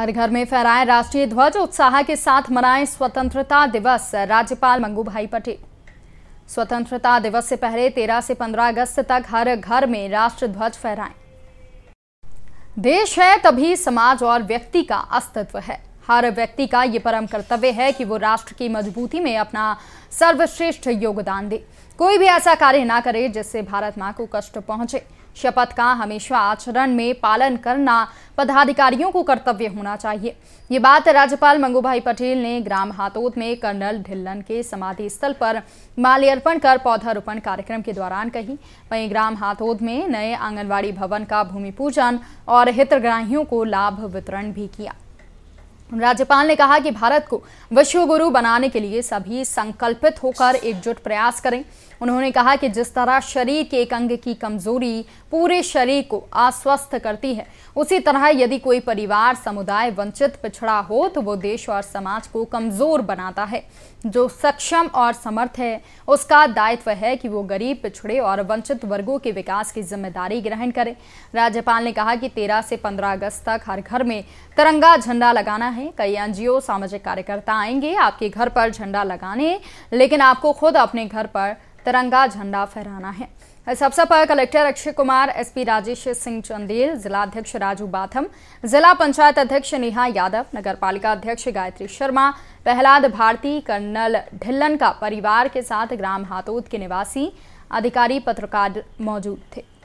हर घर में फहराएं राष्ट्रीय ध्वज उत्साह के साथ मनाएं स्वतंत्रता दिवस राज्यपाल मंगू भाई पटेल स्वतंत्रता दिवस से पहले 13 से 15 अगस्त तक हर घर में राष्ट्र ध्वज फहराए देश है तभी समाज और व्यक्ति का अस्तित्व है हर व्यक्ति का ये परम कर्तव्य है कि वो राष्ट्र की मजबूती में अपना सर्वश्रेष्ठ योगदान दे कोई भी ऐसा कार्य ना करे जिससे भारत माँ को कष्ट पहुंचे शपथ का हमेशा आचरण में पालन करना पदाधिकारियों को कर्तव्य होना चाहिए ये बात राज्यपाल मंगूभाई पटेल ने ग्राम हाथोद में कर्नल ढिल्लन के समाधि स्थल पर माल्यार्पण कर पौधारोपण कार्यक्रम के दौरान कही वहीं ग्राम हातोद में नए आंगनबाड़ी भवन का भूमि पूजन और हितग्राहियों को लाभ वितरण भी किया राज्यपाल ने कहा कि भारत को विश्वगुरु बनाने के लिए सभी संकल्पित होकर एकजुट प्रयास करें उन्होंने कहा कि जिस तरह शरीर के एक अंग की कमजोरी पूरे शरीर को अस्वस्थ करती है उसी तरह यदि कोई परिवार समुदाय वंचित पिछड़ा हो तो वो देश और समाज को कमजोर बनाता है जो सक्षम और समर्थ है उसका दायित्व है कि वो गरीब पिछड़े और वंचित वर्गों के विकास की जिम्मेदारी ग्रहण करे राज्यपाल ने कहा कि तेरह से पंद्रह अगस्त तक हर घर में तिरंगा झंडा लगाना है हैं कई एनजीओ सामाजिक कार्यकर्ता आएंगे आपके घर पर झंडा लगाने लेकिन आपको खुद अपने घर पर तिरंगा झंडा फहराना है इस अवसर पर कलेक्टर अक्षय कुमार एसपी राजेश सिंह चंदेल जिलाध्यक्ष राजू बाथम जिला पंचायत अध्यक्ष नेहा यादव नगर पालिका अध्यक्ष गायत्री शर्मा प्रहलाद भारती कर्नल ढिल्लन का परिवार के साथ ग्राम हाथोद के निवासी अधिकारी पत्रकार मौजूद थे